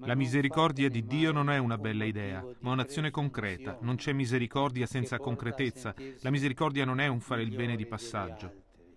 La misericordia di Dio non è una bella idea, ma un'azione concreta. Non c'è misericordia senza concretezza. La misericordia non è un fare il bene di passaggio.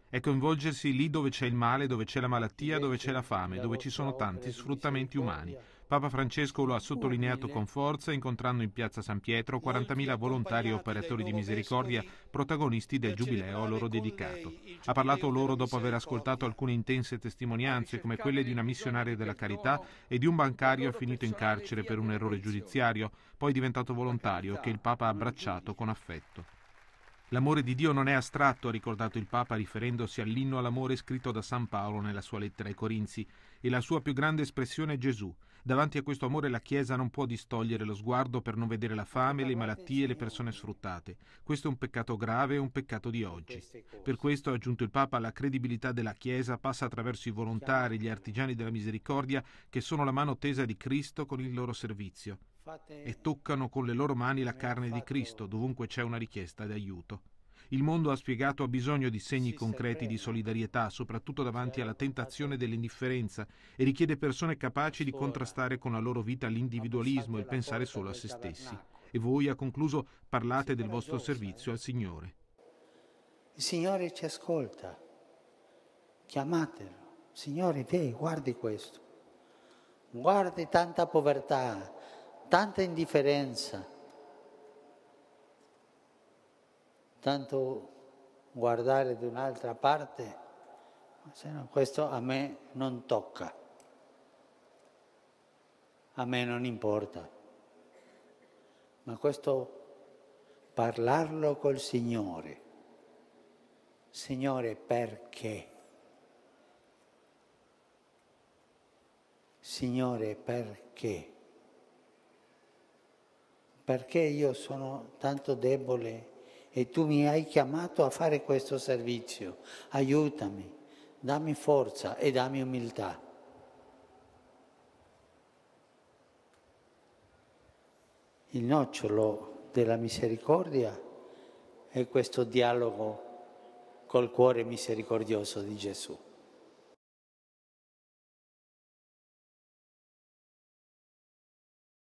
È coinvolgersi lì dove c'è il male, dove c'è la malattia, dove c'è la fame, dove ci sono tanti sfruttamenti umani. Papa Francesco lo ha sottolineato con forza incontrando in piazza San Pietro 40.000 volontari e operatori di misericordia protagonisti del giubileo a loro dedicato. Ha parlato loro dopo aver ascoltato alcune intense testimonianze come quelle di una missionaria della carità e di un bancario finito in carcere per un errore giudiziario, poi diventato volontario che il Papa ha abbracciato con affetto. L'amore di Dio non è astratto, ha ricordato il Papa riferendosi all'inno all'amore scritto da San Paolo nella sua lettera ai Corinzi, e la sua più grande espressione è Gesù. Davanti a questo amore la Chiesa non può distogliere lo sguardo per non vedere la fame, le malattie e le persone sfruttate. Questo è un peccato grave e un peccato di oggi. Per questo, ha aggiunto il Papa, la credibilità della Chiesa passa attraverso i volontari, gli artigiani della misericordia, che sono la mano tesa di Cristo con il loro servizio e toccano con le loro mani la carne di Cristo dovunque c'è una richiesta d'aiuto. Il mondo ha spiegato ha bisogno di segni concreti di solidarietà, soprattutto davanti alla certo, tentazione dell'indifferenza, e richiede persone capaci di contrastare con la loro vita l'individualismo e il pensare solo a se stessi. E voi, ha concluso, parlate del vostro servizio eh. al Signore. Il Signore ci ascolta, chiamatelo. Signore, vedi, guardi questo, guardi tanta povertà, tanta indifferenza, tanto guardare da un'altra parte, questo a me non tocca, a me non importa, ma questo parlarlo col Signore. Signore, perché? Signore, perché? perché io sono tanto debole e tu mi hai chiamato a fare questo servizio. Aiutami, dammi forza e dammi umiltà. Il nocciolo della misericordia è questo dialogo col cuore misericordioso di Gesù.